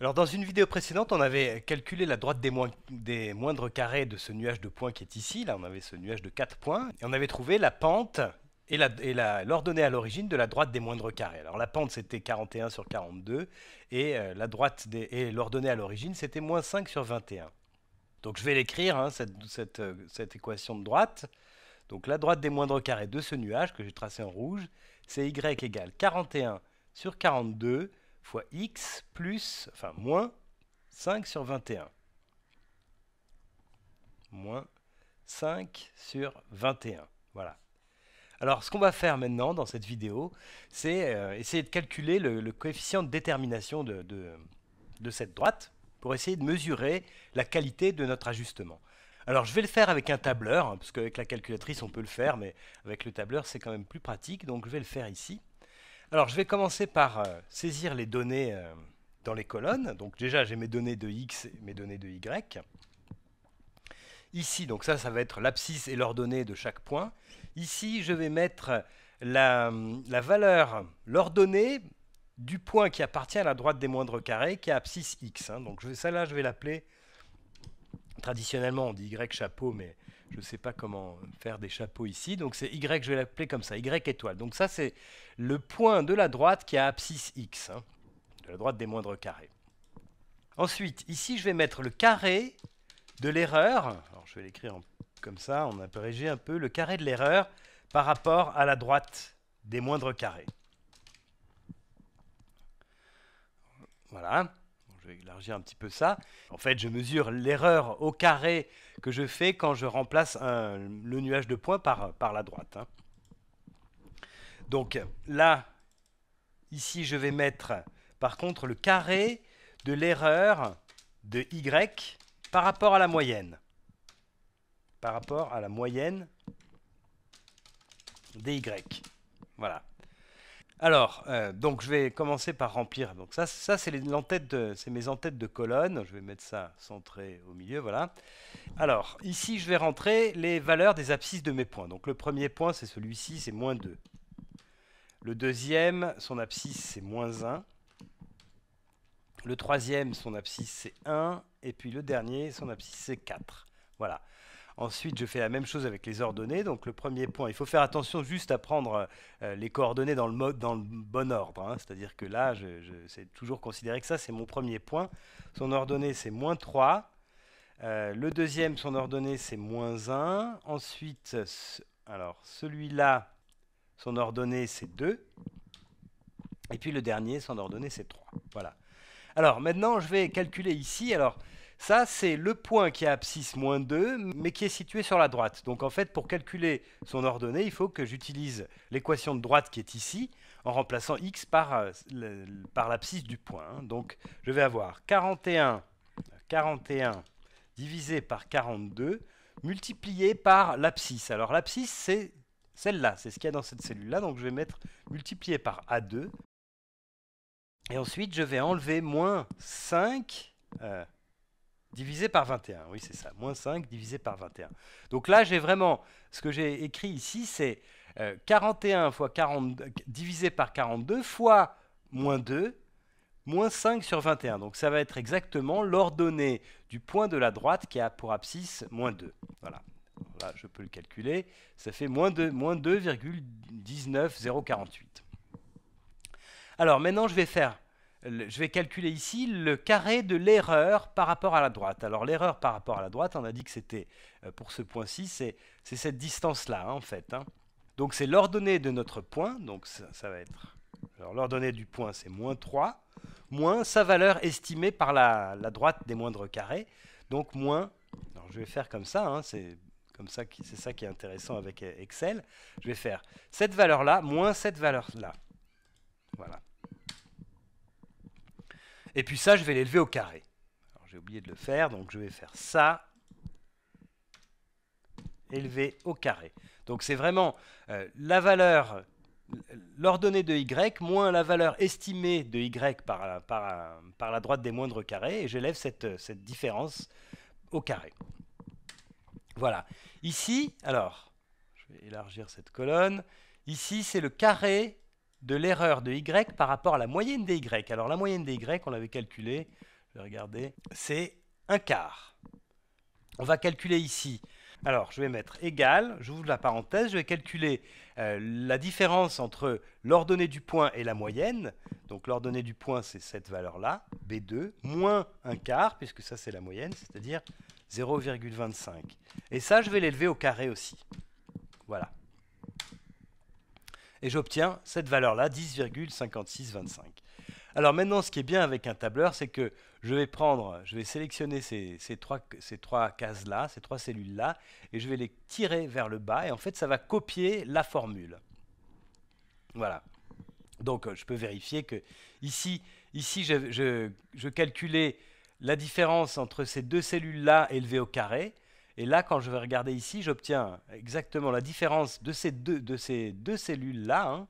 Alors dans une vidéo précédente, on avait calculé la droite des, moindres carrés de ce nuage de points qui est ici. Là, on avait ce nuage de 4 points. Et on avait trouvé la pente et l'ordonnée à l'origine de la droite des moindres carrés. Alors la pente, c'était 41 sur 42. Et euh, la droite l'ordonnée à l'origine, c'était moins 5 sur 21. Donc je vais l'écrire, hein, cette, euh, cette équation de droite. Donc la droite des moindres carrés de ce nuage que j'ai tracé en rouge, c'est y égale 41 sur 42 fois x plus, enfin moins 5 sur 21. Moins 5 sur 21. Voilà. Alors, ce qu'on va faire maintenant dans cette vidéo, c'est euh, essayer de calculer le, coefficient de détermination de, cette droite pour essayer de mesurer la qualité de notre ajustement. Alors, je vais le faire avec un tableur, hein, parce qu'avec la calculatrice, on peut le faire, mais avec le tableur, c'est quand même plus pratique. Donc, je vais le faire ici. Alors, je vais commencer par euh, saisir les données euh, dans les colonnes. Donc, déjà, j'ai mes données de x et mes données de y. Ici, donc ça, ça va être l'abscisse et l'ordonnée de chaque point. Ici, je vais mettre la, valeur, l'ordonnée du point qui appartient à la droite des moindres carrés, qui est abscisse x. Hein. Donc, ça là je vais l'appeler, traditionnellement, on dit y chapeau, mais je ne sais pas comment faire des chapeaux ici. Donc c'est Y, je vais l'appeler comme ça, Y étoile. Donc ça, c'est le point de la droite qui a abscisse X, hein. de la droite des moindres carrés. Ensuite, ici, je vais mettre le carré de l'erreur. Alors je vais l'écrire comme ça, on abrégé un peu le carré de l'erreur par rapport à la droite des moindres carrés. Voilà je vais élargir un petit peu ça. En fait, je mesure l'erreur au carré que je fais quand je remplace le nuage de points par, par la droite. Hein. Donc là, ici, je vais mettre par contre le carré de l'erreur de y par rapport à la moyenne. Par rapport à la moyenne des y. Voilà. Alors, euh, donc je vais commencer par remplir. Donc ça, ça c'est mes entêtes de colonne. Je vais mettre ça centré au milieu, voilà. Alors, ici, je vais rentrer les valeurs des abscisses de mes points. Donc le premier point, c'est celui-ci, c'est moins 2. Le deuxième, son abscisse, c'est moins 1. Le troisième, son abscisse, c'est 1. Et puis le dernier, son abscisse, c'est 4. Voilà. Ensuite, je fais la même chose avec les ordonnées. Donc le premier point, il faut faire attention juste à prendre euh, les coordonnées dans le, dans le bon ordre. Hein. C'est-à-dire que là, je, c'est toujours considéré que ça, c'est mon premier point. Son ordonnée, c'est moins 3. Euh, le deuxième, son ordonnée, c'est moins 1. Ensuite, alors celui-là, son ordonnée, c'est 2. Et puis le dernier, son ordonnée, c'est 3. Voilà. Alors maintenant, je vais calculer ici. Alors, ça, c'est le point qui a abscisse moins 2, mais qui est situé sur la droite. Donc en fait, pour calculer son ordonnée, il faut que j'utilise l'équation de droite qui est ici, en remplaçant x par, euh, par l'abscisse du point. Hein. Donc je vais avoir 41, 41 divisé par 42, multiplié par l'abscisse. Alors l'abscisse, c'est celle-là, c'est ce qu'il y a dans cette cellule-là, donc je vais mettre multiplié par A2. Et ensuite, je vais enlever moins 5, Divisé par 21, oui c'est ça, moins 5 divisé par 21. Donc là j'ai vraiment, ce que j'ai écrit ici c'est 41 euh, fois 40, divisé par 42 fois moins 2, moins 5 sur 21. Donc ça va être exactement l'ordonnée du point de la droite qui a pour abscisse moins 2. Voilà. je peux le calculer. Ça fait moins 2,19048. Alors maintenant, je vais faire je vais calculer ici le carré de l'erreur par rapport à la droite. Alors l'erreur par rapport à la droite, on a dit que c'était, euh, pour ce point-ci, c'est cette distance-là, hein, en fait. Hein. Donc c'est l'ordonnée de notre point, donc ça, va être... Alors l'ordonnée du point, c'est moins 3, moins sa valeur estimée par la, droite des moindres carrés, donc moins... Alors je vais faire comme ça, hein, c'est comme ça c'est ça qui est intéressant avec Excel. Je vais faire cette valeur-là, moins cette valeur-là. Voilà. Et puis ça, je vais l'élever au carré. j'ai oublié de le faire, donc je vais faire ça. Élevé au carré. Donc c'est vraiment euh, la valeur, l'ordonnée de y moins la valeur estimée de y par la, droite des moindres carrés, et j'élève cette différence au carré. Voilà. Ici, alors, je vais élargir cette colonne. Ici, c'est le carré de l'erreur de y par rapport à la moyenne des y. Alors la moyenne des y, on l'avait calculée, je vais regarder, c'est un quart. On va calculer ici. Alors je vais mettre égal, j'ouvre la parenthèse, je vais calculer euh, la différence entre l'ordonnée du point et la moyenne. Donc l'ordonnée du point, c'est cette valeur-là, B2, moins un quart, puisque ça c'est la moyenne, c'est-à-dire 0,25. Et ça, je vais l'élever au carré aussi. et j'obtiens cette valeur-là, 10,5625. Alors maintenant, ce qui est bien avec un tableur, c'est que je vais prendre, je vais sélectionner ces, trois, cases-là, ces trois cellules-là, et je vais les tirer vers le bas, et en fait, ça va copier la formule. Voilà. Donc, euh, je peux vérifier que ici, ici je, calculais la différence entre ces deux cellules-là élevées au carré, et là, quand je vais regarder ici, j'obtiens exactement la différence de ces deux, de ces deux cellules-là. Hein.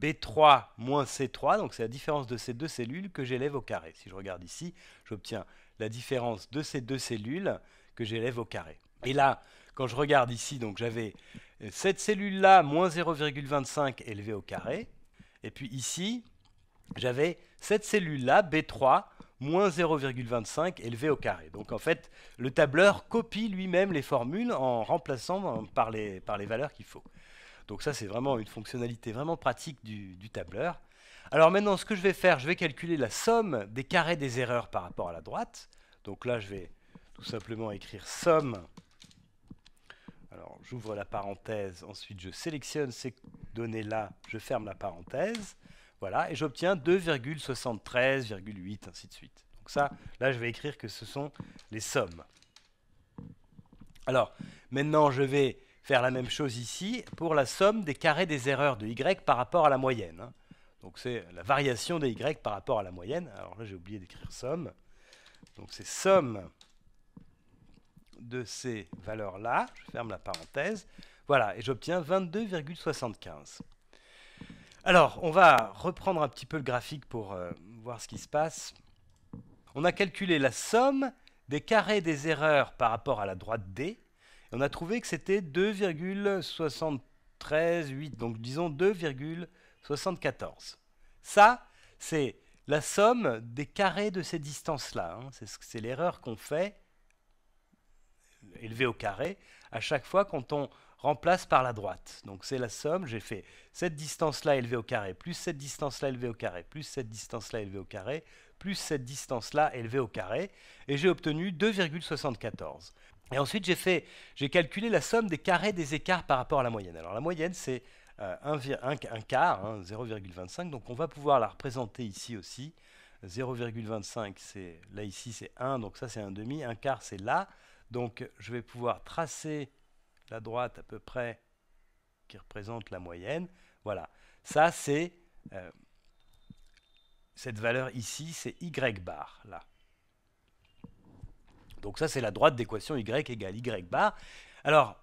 B3 moins C3, donc c'est la différence de ces deux cellules que j'élève au carré. Si je regarde ici, j'obtiens la différence de ces deux cellules que j'élève au carré. Et là, quand je regarde ici, donc j'avais euh, cette cellule-là, moins 0,25 élevée au carré. Et puis ici, j'avais cette cellule-là, B3, moins 0,25 élevé au carré. Donc en fait, le tableur copie lui-même les formules en remplaçant par les, valeurs qu'il faut. Donc ça, c'est vraiment une fonctionnalité vraiment pratique du, tableur. Alors maintenant, ce que je vais faire, je vais calculer la somme des carrés des erreurs par rapport à la droite. Donc là, je vais tout simplement écrire somme. Alors j'ouvre la parenthèse, ensuite je sélectionne ces données-là, je ferme la parenthèse. Voilà, et j'obtiens 2,73,8, ainsi de suite. Donc ça, là, je vais écrire que ce sont les sommes. Alors, maintenant, je vais faire la même chose ici pour la somme des carrés des erreurs de y par rapport à la moyenne. Hein. Donc c'est la variation des y par rapport à la moyenne. Alors là, j'ai oublié d'écrire somme. Donc c'est somme de ces valeurs-là. Je ferme la parenthèse. Voilà, et j'obtiens 22,75. Alors, on va reprendre un petit peu le graphique pour euh, voir ce qui se passe. On a calculé la somme des carrés des erreurs par rapport à la droite D. Et on a trouvé que c'était 2,738, donc disons 2,74. Ça, c'est la somme des carrés de ces distances-là. Hein. C'est l'erreur qu'on fait, élevée au carré, à chaque fois quand on remplace par la droite. Donc c'est la somme, j'ai fait cette distance-là élevée au carré, plus cette distance-là élevée au carré, plus cette distance-là élevée au carré, plus cette distance-là élevée au carré, et j'ai obtenu 2,74. Et ensuite j'ai fait, j'ai calculé la somme des carrés des écarts par rapport à la moyenne. Alors la moyenne c'est euh, un, quart, 0,25, hein, donc on va pouvoir la représenter ici aussi. 0,25 c'est là ici c'est 1, donc ça c'est un demi, un quart c'est là. Donc je vais pouvoir tracer droite à peu près qui représente la moyenne. Voilà, ça c'est euh, cette valeur ici, c'est y bar là. Donc ça c'est la droite d'équation y égale y bar. Alors,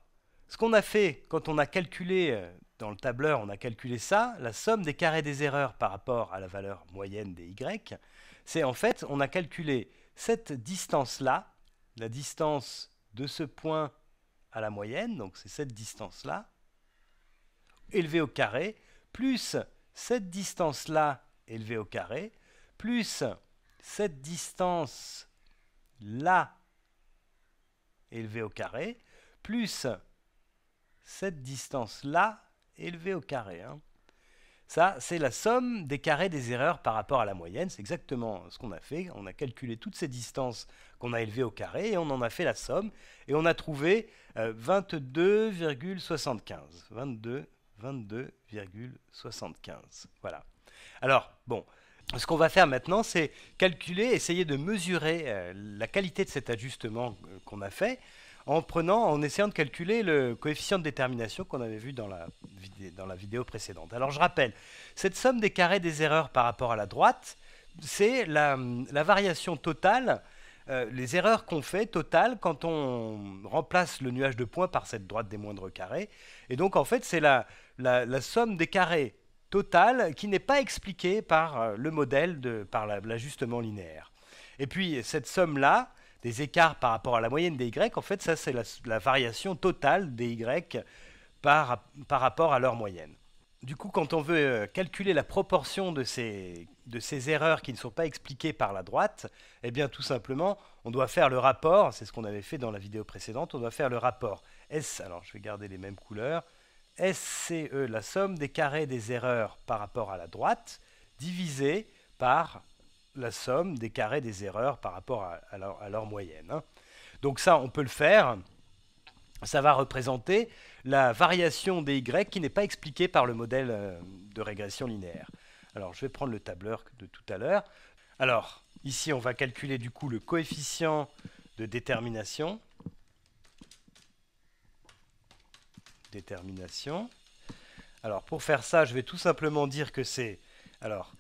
ce qu'on a fait quand on a calculé euh, dans le tableur, on a calculé ça, la somme des carrés des erreurs par rapport à la valeur moyenne des y, c'est en fait on a calculé cette distance là, la distance de ce point à la moyenne, donc c'est cette distance-là, élevée au carré, plus cette distance-là élevée au carré, plus cette distance-là élevée au carré, plus cette distance-là élevée au carré. Hein. Ça, c'est la somme des carrés des erreurs par rapport à la moyenne. C'est exactement ce qu'on a fait. On a calculé toutes ces distances qu'on a élevées au carré et on en a fait la somme. Et on a trouvé 22,75. Euh, 22,75. Voilà. Alors, bon, ce qu'on va faire maintenant, c'est calculer, essayer de mesurer euh, la qualité de cet ajustement euh, qu'on a fait en prenant, en essayant de calculer le coefficient de détermination qu'on avait vu dans la, vidéo précédente. Alors je rappelle, cette somme des carrés des erreurs par rapport à la droite, c'est la, variation totale, euh, les erreurs qu'on fait totales quand on remplace le nuage de points par cette droite des moindres carrés. Et donc en fait, c'est la, somme des carrés totale qui n'est pas expliquée par euh, le modèle, de, par l'ajustement linéaire. Et puis cette somme-là, des écarts par rapport à la moyenne des Y, en fait, ça, c'est la, variation totale des Y par, par rapport à leur moyenne. Du coup, quand on veut euh, calculer la proportion de ces, de ces erreurs qui ne sont pas expliquées par la droite, eh bien, tout simplement, on doit faire le rapport, c'est ce qu'on avait fait dans la vidéo précédente, on doit faire le rapport S, alors je vais garder les mêmes couleurs, SCE, la somme des carrés des erreurs par rapport à la droite, divisé par la somme des carrés des erreurs par rapport à, leur, moyenne. Hein. Donc ça, on peut le faire. Ça va représenter la variation des y qui n'est pas expliquée par le modèle euh, de régression linéaire. Alors, je vais prendre le tableur de tout à l'heure. Alors, ici, on va calculer du coup le coefficient de détermination. Détermination. Alors, pour faire ça, je vais tout simplement dire que c'est... Alors,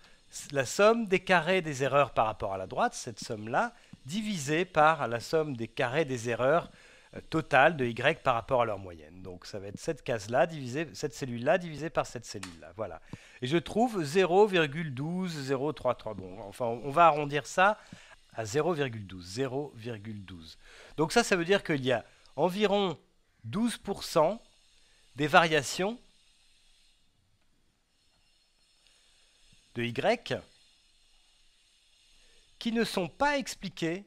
la somme des carrés des erreurs par rapport à la droite, cette somme-là, divisée par la somme des carrés des erreurs euh, totales de y par rapport à leur moyenne. Donc ça va être cette case-là cette cellule-là divisée par cette cellule-là. Voilà. Et je trouve 0,12033. Bon, enfin, on va arrondir ça à 0,12. 0,12. Donc ça, ça veut dire qu'il y a environ 12% des variations de Y qui ne sont pas expliqués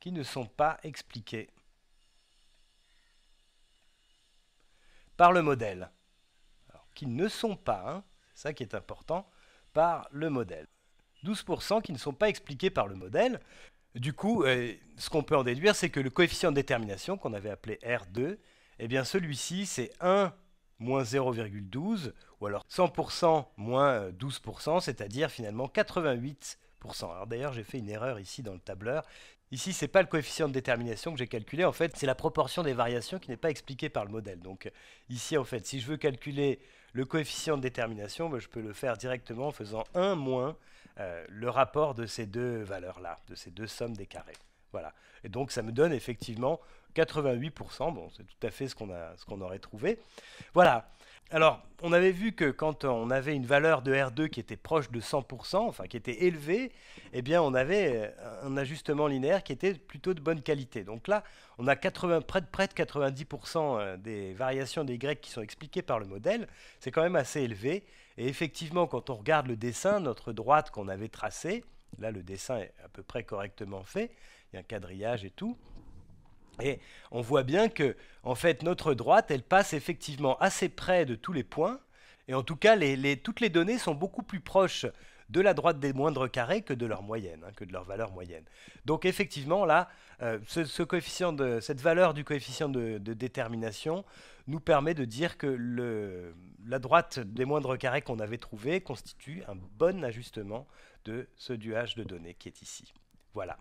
qui ne sont pas expliqués par le modèle. Alors, qui ne sont pas, hein, ça qui est important, par le modèle. 12% qui ne sont pas expliqués par le modèle. Du coup, euh, ce qu'on peut en déduire, c'est que le coefficient de détermination qu'on avait appelé R2, eh bien celui-ci, c'est 1 moins 0,12, ou alors 100% moins 12%, c'est-à-dire finalement 88%. Alors d'ailleurs, j'ai fait une erreur ici dans le tableur. Ici, ce n'est pas le coefficient de détermination que j'ai calculé, en fait, c'est la proportion des variations qui n'est pas expliquée par le modèle. Donc ici, en fait, si je veux calculer le coefficient de détermination, ben, je peux le faire directement en faisant 1 moins euh, le rapport de ces deux valeurs-là, de ces deux sommes des carrés. Voilà. Et donc ça me donne effectivement 88%. Bon, c'est tout à fait ce qu'on qu'on aurait trouvé. Voilà. Alors, on avait vu que quand on avait une valeur de R2 qui était proche de 100%, enfin qui était élevée, eh bien on avait euh, un ajustement linéaire qui était plutôt de bonne qualité. Donc là, on a près, de, près de 90% euh, des variations des Y qui sont expliquées par le modèle. C'est quand même assez élevé. Et effectivement, quand on regarde le dessin, notre droite qu'on avait tracée, là le dessin est à peu près correctement fait, il y a un quadrillage et tout, et on voit bien que, en fait, notre droite, elle passe effectivement assez près de tous les points. Et en tout cas, toutes les données sont beaucoup plus proches de la droite des moindres carrés que de leur moyenne, hein, que de leur valeur moyenne. Donc effectivement, là, euh, ce, coefficient cette valeur du coefficient de, détermination nous permet de dire que la droite des moindres carrés qu'on avait trouvée constitue un bon ajustement de ce duage de données qui est ici. Voilà.